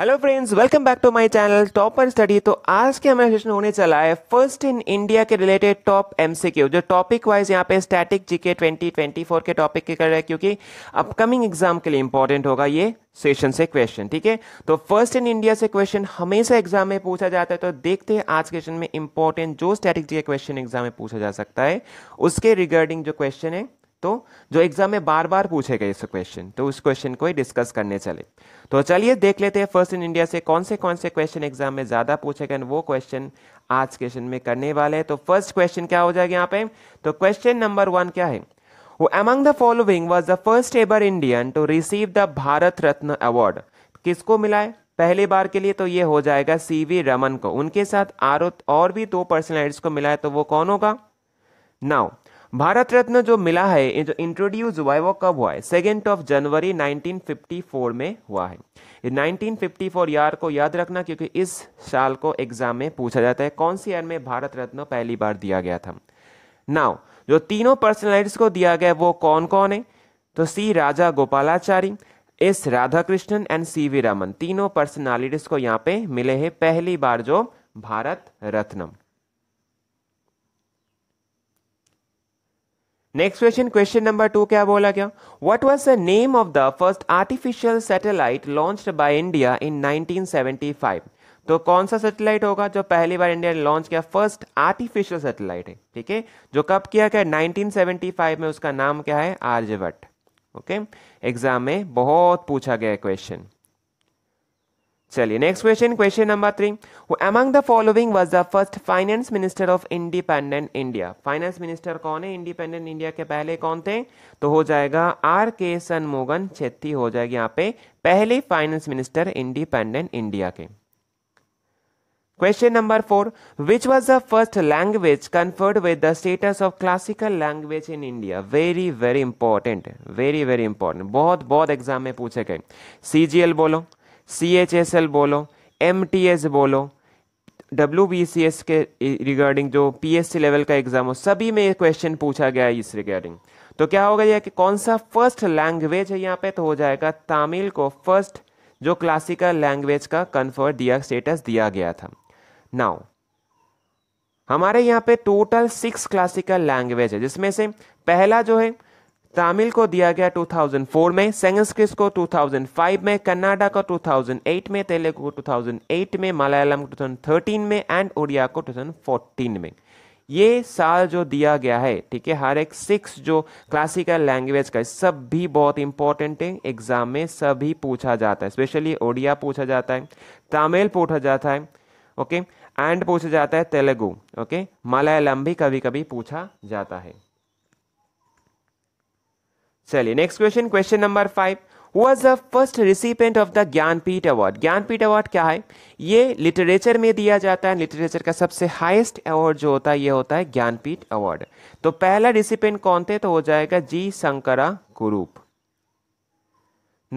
Hello friends welcome back to my channel top study तो आज के हमारा सेशन होने चला है फर्स्ट इन इंडिया के रिलेटेड टॉप एमसीक्यू जो टॉपिक वाइज यहाँ पे स्टैटिक जीके 2024 के टॉपिक के कर रहे हैं क्योंकि अपकमिंग एग्जाम के लिए इंपॉर्टेंट होगा ये सेशन से क्वेश्चन ठीक है तो फर्स्ट इन इंडिया से क्वेश्चन हमेशा एग्जाम में पूछा जाता है तो देखते हैं आज के में इंपॉर्टेंट जो स्टैटिक जीके क्वेश्चन एग्जाम में पूछा जा सकता है उसके रिगार्डिंग जो क्वेश्चन है तो जो एग्जाम में बार बार पूछे गए इस क्वेश्चन तो उस क्वेश्चन को ही डिस्कस करने चले तो चलिए देख लेते हैं फर्स्ट इन इंडिया से कौन से कौन से क्वेश्चन एग्जाम में ज्यादा पूछे गए वो क्वेश्चन आज क्वेश्चन में करने वाले हैं तो फर्स्ट क्वेश्चन क्या हो जाएगा यहाँ पे तो क्वेश्चन नंबर वन क्या है वो among the following was the first ever Indian to receive the Bharat Ratna award किसको मिला है पहली बार के लिए तो ये हो जाएगा सी वी रमन को उनके साथ आरोप और भी दो पर्सनैलिटीज को मिला है तो वो कौन होगा नाउ भारत रत्न जो मिला है जो इंट्रोड्यूस हुआ है वो कब हुआ है सेकेंड ऑफ जनवरी 1954 में हुआ है 1954 यार को याद रखना क्योंकि इस साल को एग्जाम में पूछा जाता है कौन सी ईयर में भारत रत्न पहली बार दिया गया था नाउ जो तीनों पर्सनैलिटीज को दिया गया वो कौन कौन है तो C Rajagopalachari S Radhakrishnan and C V Raman तीनों पर्सनालिटीज को यहाँ पे मिले हैं पहली बार जो Bharat Ratna next question question number two क्या बोला गया what was the name of the first artificial satellite launch by India in 1975 तो कौन सा सैटेलाइट होगा जो पहली बार इंडिया ने लॉन्च किया फर्स्ट आर्टिफिशियल सैटेलाइट है ठीक है जो कब किया गया 1975 में उसका नाम क्या है आर्यभट्ट ओके एग्जाम में बहुत पूछा गया क्वेश्चन चलिए next question question number three among the following was the first finance minister of independent India finance minister कौन है इंडिपेंडेंट इंडिया के पहले कौन थे तो हो जाएगा आर के सनमोगन छेत्ती हो जाएगी यहाँ पे पहले फाइनेंस मिनिस्टर इंडिपेंडेंट इंडिया के question number four which was the first language conferred with the status of classical language in India very very important very very important बहुत बहुत एग्जाम में पूछे गए सी बोलो सी एच एस एल बोलो M T S बोलो W B C S के regarding जो पी एस सी लेवल का एग्जाम हो सभी में ये क्वेश्चन पूछा गया है इस रिगार्डिंग तो क्या होगा यह कि कौन सा फर्स्ट लैंग्वेज है यहाँ पे तो हो जाएगा तमिल को फर्स्ट जो क्लासिकल लैंग्वेज का कन्फर्ट दिया स्टेटस दिया गया था नाउ हमारे यहाँ पे टोटल सिक्स क्लासिकल लैंग्वेज है जिसमें से पहला जो है तमिल को दिया गया 2004 में संस्कृत को 2005 में कन्नाडा को 2008 में तेलुगु को 2008 में मलयालम को 2013 में एंड उड़िया को 2014 में ये साल जो दिया गया है ठीक है हर एक सिक्स जो क्लासिकल लैंग्वेज का सब भी बहुत इंपॉर्टेंट है एग्जाम में सभी पूछा जाता है स्पेशली ओडिया पूछा जाता है तमिल पूछा जाता है ओके एंड पूछा जाता है तेलुगु ओके मलयालम भी कभी कभी पूछा जाता है चलिए next question question number five was the first recipient of the Jnanpith award Jnanpith award क्या है ये लिटरेचर में दिया जाता है लिटरेचर का सबसे हाईएस्ट अवार्ड जो होता है ये होता है ज्ञानपीठ अवार्ड तो पहला रिसिपेंट कौन थे तो हो जाएगा G Sankara Kurup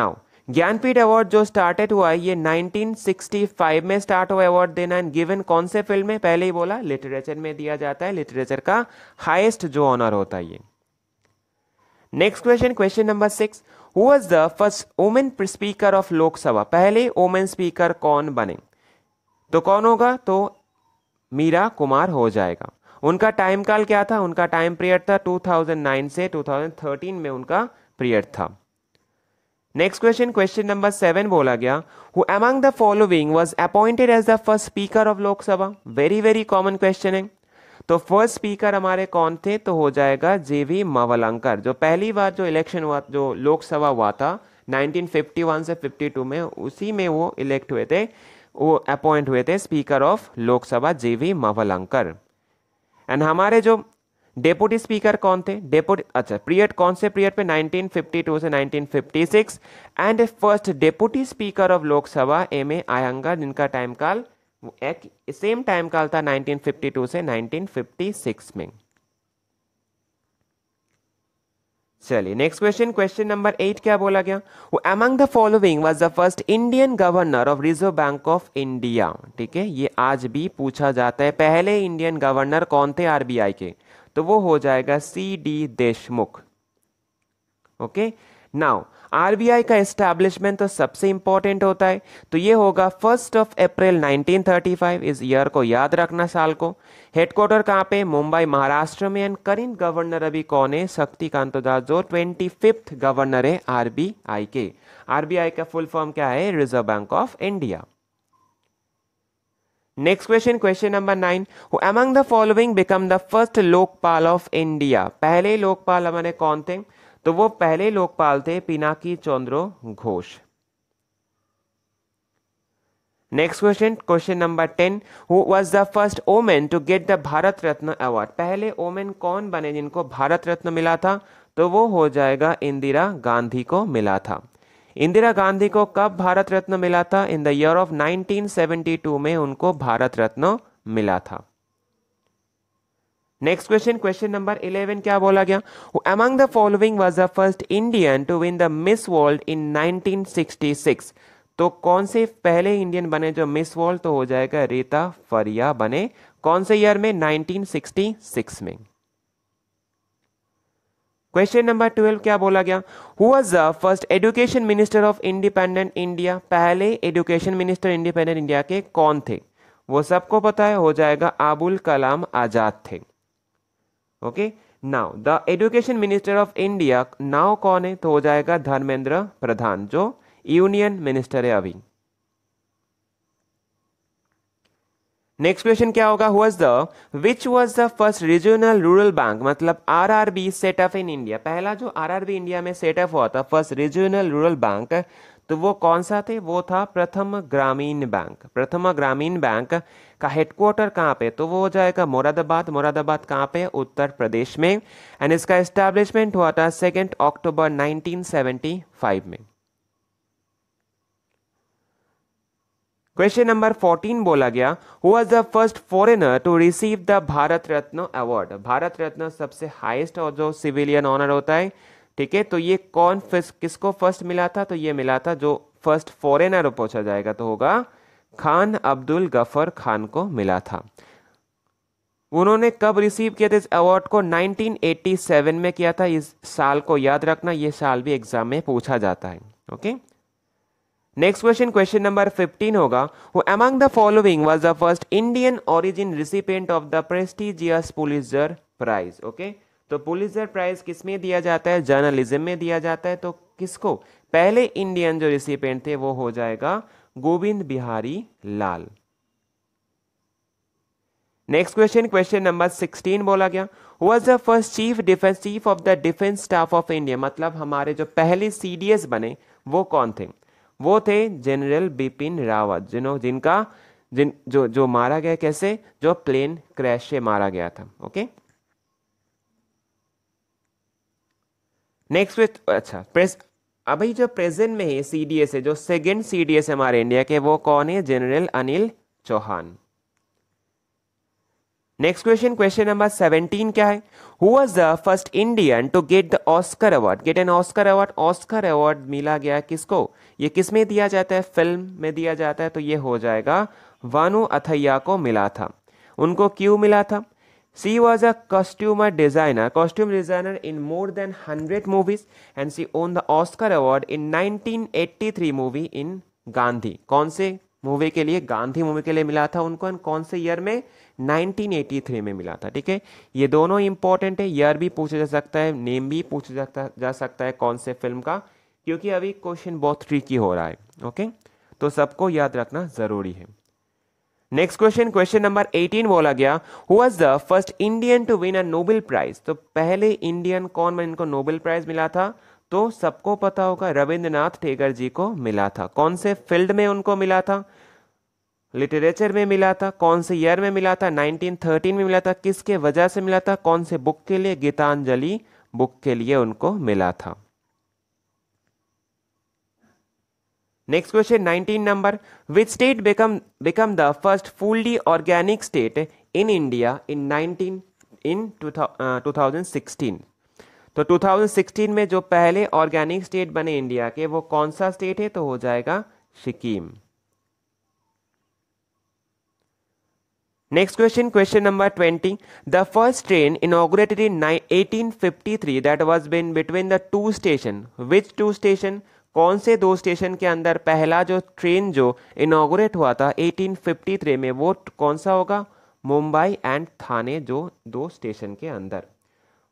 now Jnanpith award जो स्टार्टेड हुआ है ये 1965 में स्टार्ट हुआ अवार्ड देना एंड गिवन कौन से फील्ड में पहले ही बोला लिटरेचर में दिया जाता है लिटरेचर का हाईएस्ट जो ऑनर होता है ये next question question number six who was the first women speaker of Lok Sabha पहले वोमेन स्पीकर कौन बने तो कौन होगा तो मीरा कुमार हो जाएगा उनका टाइम काल क्या था उनका टाइम पीरियड था 2009 से 2013 में उनका पीरियड था next question question number seven बोला गया who among the following was appointed as the first speaker of Lok Sabha very very common question है तो फर्स्ट स्पीकर हमारे कौन थे तो हो जाएगा जेवी मावलंकर जो पहली बार जो इलेक्शन हुआ जो लोकसभा हुआ था 1951 से 52 में उसी में वो इलेक्ट हुए थे वो अपॉइंट हुए थे स्पीकर ऑफ लोकसभा जेवी मावलंकर एंड हमारे जो डेपुटी स्पीकर कौन थे डेपुटी अच्छा पीरियड कौन से पीरियड पे 1952 से 1956 and first deputy speaker of Lok Sabha M A Ayyangar जिनका टाइम काल एक सेम टाइम काल था 1952 से 1956 में चलिए next question question number eight क्या बोला गया वो among the following was the first Indian governor of reserve bank of India ठीक है ये आज भी पूछा जाता है पहले इंडियन गवर्नर कौन थे आरबीआई के तो वो हो जाएगा C D Deshmukh okay now RBI का एस्टैब्लिशमेंट तो सबसे इंपॉर्टेंट होता है तो ये होगा फर्स्ट ऑफ अप्रैल 1935 इस ईयर को याद रखना साल को हेडक्वार्टर कहाँ पे मुंबई महाराष्ट्र में एंड करेंट गवर्नर अभी कौन है शक्तिकांत दास जो ट्वेंटी फिफ्थ गवर्नर है आर बी आई के आर बी आई का फुल फॉर्म क्या है reserve bank of India next question question number nine among the following become the first Lokpal of India पहले लोकपाल हमारे कौन थे तो वो पहले लोकपाल थे Pinaki Chandra Ghose next question question number ten who was the first women to get the Bharat Ratna award पहले women कौन बने जिनको भारत रत्न मिला था तो वो हो जाएगा इंदिरा गांधी को मिला था इंदिरा गांधी को कब भारत रत्न मिला था इन द ईयर ऑफ 1972 में उनको भारत रत्न मिला था नेक्स्ट क्वेश्चन क्वेश्चन नंबर 11 क्या बोला गया among the following was the first Indian to win the miss world in 1966 तो कौन से पहले इंडियन बने जो मिस वर्ल्ड तो हो जाएगा रीता फरिया बने कौन से ईयर में 1966 में क्वेश्चन नंबर ट्वेल्व क्या बोला गया who was the first education minister of independent India पहले एजुकेशन मिनिस्टर इंडिपेंडेंट इंडिया के कौन थे वो सबको पता है हो जाएगा अबुल कलाम आजाद थे okay now the education minister of India now कौन है तो हो जाएगा धर्मेंद्र प्रधान जो यूनियन मिनिस्टर है अभी नेक्स्ट क्वेश्चन क्या होगा who's the which was the first regional rural bank मतलब R R B setup in India पहला जो आर आर बी इंडिया में सेटअप हुआ था फर्स्ट रीजनल रूरल बैंक तो वो कौन सा थे वो था प्रथम ग्रामीण बैंक प्रथम ग्रामीण बैंक का हेडक्वार्टर कहाँ पे तो वो हो जाएगा मुरादाबाद मुरादाबाद कहाँ पे उत्तर प्रदेश में एंड इसका एस्टेब्लिशमेंट हुआ था सेकेंड अक्टूबर 1975 में क्वेश्चन नंबर 14 बोला गया who was the first foreigner to receive the Bharat Ratna award Bharat Ratna सबसे हाईएस्ट और जो सिविलियन ऑनर होता है ठीक है तो ये कौन फर्स्ट किसको फर्स्ट मिला था तो ये मिला था जो फर्स्ट फॉरेनर पूछा जाएगा तो होगा खान अब्दुल गफर खान को मिला था उन्होंने कब रिसीव किया था इस अवार्ड को 1987 में किया था इस साल को याद रखना ये साल भी एग्जाम में पूछा जाता है okay next question question number 15 होगा वो among the following was the first Indian origin recipient of the prestigious Pulitzer prize okay तो पुलिसर प्राइज किस में दिया जाता है जर्नलिज्म में दिया जाता है तो किसको पहले इंडियन जो रिसिपेंट थे वो हो जाएगा Gobind Behari Lal next question question number 16 बोला गया was the first chief defence chief of the defence staff of India मतलब हमारे जो पहले सीडीएस बने वो कौन थे वो थे जनरल बिपिन रावत जिन्हों जिनका जिन जो जो मारा गया कैसे जो प्लेन क्रैश से मारा गया था ओके okay? नेक्स्ट क्वेश्चन अच्छा प्रेस अभी जो प्रेजेंट में है एस है जो सेकेंड सी डी एस हमारे इंडिया के वो कौन है general Anil Chauhan next question question number seventeen क्या है who was the first Indian to get the Oscar award get an Oscar award Oscar award मिला गया किसको ये किस में दिया जाता है फिल्म में दिया जाता है तो ये हो जाएगा वानु अथैया को मिला था उनको क्यों मिला था She was a costume designer, costume designer in more than 100 movies and she won the Oscar award in 1983 movie in Gandhi. कौन से मूवी के लिए गांधी मूवी के लिए मिला था उनको कौन से ईयर में 1983 में मिला था ठीक है ये दोनों इंपॉर्टेंट है ईयर भी पूछा जा सकता है नेम भी पूछा जा, जा सकता है कौन से फिल्म का क्योंकि अभी क्वेश्चन बहुत ट्रिकी हो रहा है ओके तो सबको याद रखना ज़रूरी है नेक्स्ट क्वेश्चन क्वेश्चन नंबर 18 बोला गया who was the first Indian to win a Nobel prize तो पहले इंडियन कौन इनको नोबेल प्राइज मिला था तो सबको पता होगा रविंद्रनाथ टेगर जी को मिला था कौन से फील्ड में उनको मिला था लिटरेचर में मिला था कौन से ईयर में मिला था 1913 में मिला था किसके वजह से मिला था कौन से बुक के लिए गीतांजलि बुक के लिए उनको मिला था next question nineteen number which state become become the first fully organic state in India in nineteen in two thousand sixteen तो 2016 में जो पहले ऑर्गेनिक स्टेट बने इंडिया के वो कौन सा स्टेट है तो हो जाएगा Sikkim next question question number 20 the first train inaugurated in 1853 that was been between the two station which two station कौन से दो स्टेशन के अंदर पहला जो ट्रेन जो इनागोरेट हुआ था 1853 में वो कौन सा होगा मुंबई एंड थाने जो दो स्टेशन के अंदर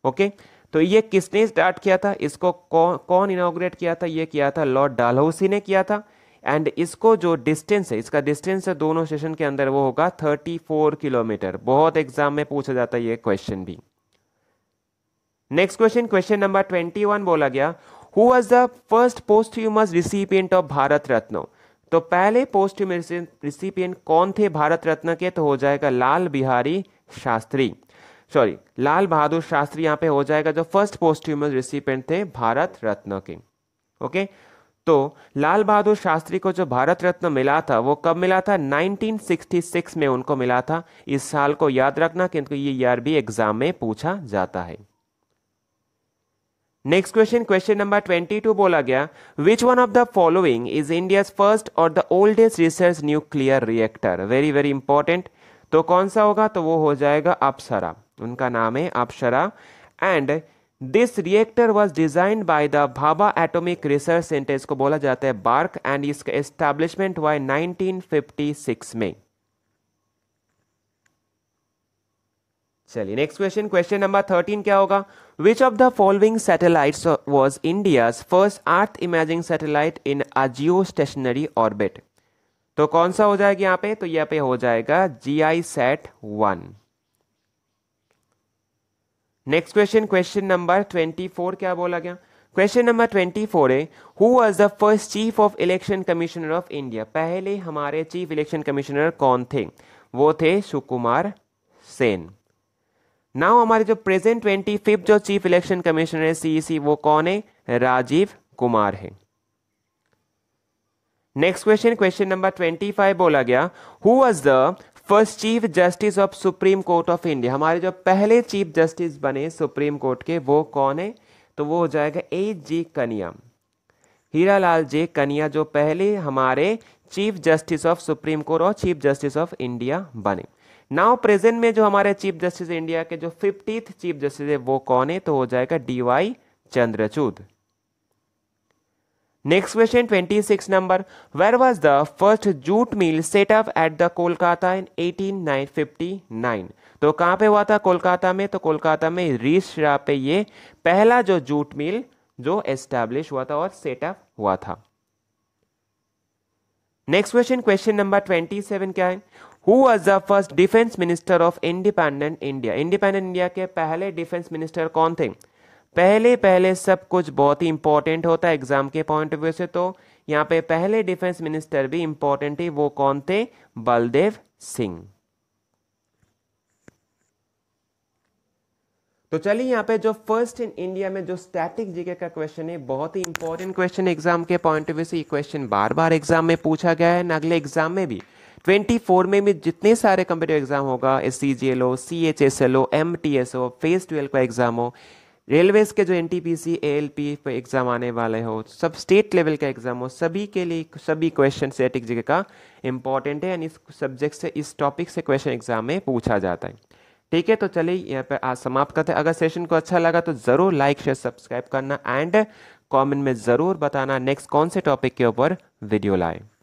ओके तो ये किसने स्टार्ट किया था इसको कौन कौन इनागोरेट किया था ये किया था लॉर्ड डालहौसी ने किया था एंड इसको जो डिस्टेंस है इसका डिस्टेंस है दोनों स्टेशन के अंदर वो होगा 34 किलोमीटर बहुत एग्जाम में पूछा जाता है ये क्वेश्चन भी नेक्स्ट क्वेश्चन क्वेश्चन नंबर 21 बोला गया हु वॉज द फर्स्ट ह्यूमस रिसिपियंट ऑफ भारत रत्न तो पहले पोस्ट रिसिपियंट कौन थे भारत रत्न के तो हो जाएगा लाल बिहारी शास्त्री सॉरी लाल बहादुर शास्त्री यहाँ पे हो जाएगा जो फर्स्ट पोस्ट ह्यूमस रिसिपियंट थे भारत रत्न के ओके तो लाल बहादुर शास्त्री को जो भारत रत्न मिला था वो कब मिला था 1966 में उनको मिला था इस साल को याद रखना क्योंकि ये ईयर भी एग्जाम में पूछा जाता है next question question number twenty two बोला गया which one of the following is India first और the oldest research nuclear reactor very very important तो कौन सा होगा तो वो हो जाएगा अपसरा उनका नाम है Apsara and this reactor was design by the Bhabha atomic research centre इसको बोला जाता है बार्क एंड इसका एस्टैब्लिशमेंट हुआ फिफ्टी सिक्स में चलिए next question question number thirteen क्या होगा Which of the following satellites uh, was India's first Earth imaging satellite in a geostationary orbit? तो कौन सा हो जाएगा यहां पे तो यहां पे हो जाएगा G I set one next question question number twenty four क्या बोला गया क्वेश्चन नंबर ट्वेंटी फोर है who was the first chief of election commissioner of India पहले हमारे चीफ इलेक्शन कमिश्नर कौन थे वो थे सुकुमार सेन नाउ हमारे जो प्रेजेंट ट्वेंटी फिफ्थ जो चीफ इलेक्शन कमिश्नर है सीईसी e वो कौन है राजीव कुमार है next question question number twenty five बोला गया who was the first chief justice of supreme court of India हमारे जो पहले चीफ जस्टिस बने सुप्रीम कोर्ट के वो कौन है तो वो हो जाएगा ए जी कनिया हीरा लाल जे कनिया जो पहले हमारे chief justice of supreme court और चीफ जस्टिस ऑफ इंडिया बने नाउ प्रेजेंट में जो हमारे चीफ जस्टिस इंडिया के जो फिफ्टीथ चीफ जस्टिस है वो कौन है तो हो जाएगा D Y next question 26 number where was the first jute mill setup at the Kolkata in 1859 तो कहां पे हुआ था कोलकाता में तो कोलकाता में रीस पे ये पहला जो जूट मिल जो एस्टैब्लिश हुआ था और सेटअप हुआ था नेक्स्ट क्वेश्चन क्वेश्चन नंबर 27 क्या है who was the first defence minister of independent India independent India के पहले डिफेंस मिनिस्टर कौन थे पहले पहले सब कुछ बहुत ही इंपॉर्टेंट होता है एग्जाम के पॉइंट ऑफ व्यू से तो यहाँ पे पहले डिफेंस मिनिस्टर भी इंपॉर्टेंट ही वो कौन थे बलदेव सिंह तो चलिए यहाँ पे जो फर्स्ट इन इंडिया में जो स्टैटिक जीके का क्वेश्चन है बहुत ही इंपॉर्टेंट क्वेश्चन एग्जाम के पॉइंट ऑफ व्यू से ये क्वेश्चन बार बार एग्जाम में पूछा गया है अगले एग्जाम में भी ट्वेंटी फोर में भी जितने सारे कम्पिटेटिव एग्जाम होगा S C G L or C H S L or M T S or phase twelve का एग्जाम हो रेलवेज के जो N T P C A L P exam आने वाले हो सब स्टेट लेवल का एग्जाम हो सभी के लिए सभी क्वेश्चन सेट एक जगह का इंपॉर्टेंट है एंड इस सब्जेक्ट से इस टॉपिक से क्वेश्चन एग्जाम में पूछा जाता है ठीक है तो चलिए यहाँ पर आज समाप्त करते हैं अगर सेशन को अच्छा लगा तो ज़रूर लाइक शेयर सब्सक्राइब करना एंड कमेंट में ज़रूर बताना नेक्स्ट कौन से टॉपिक के ऊपर वीडियो लाएं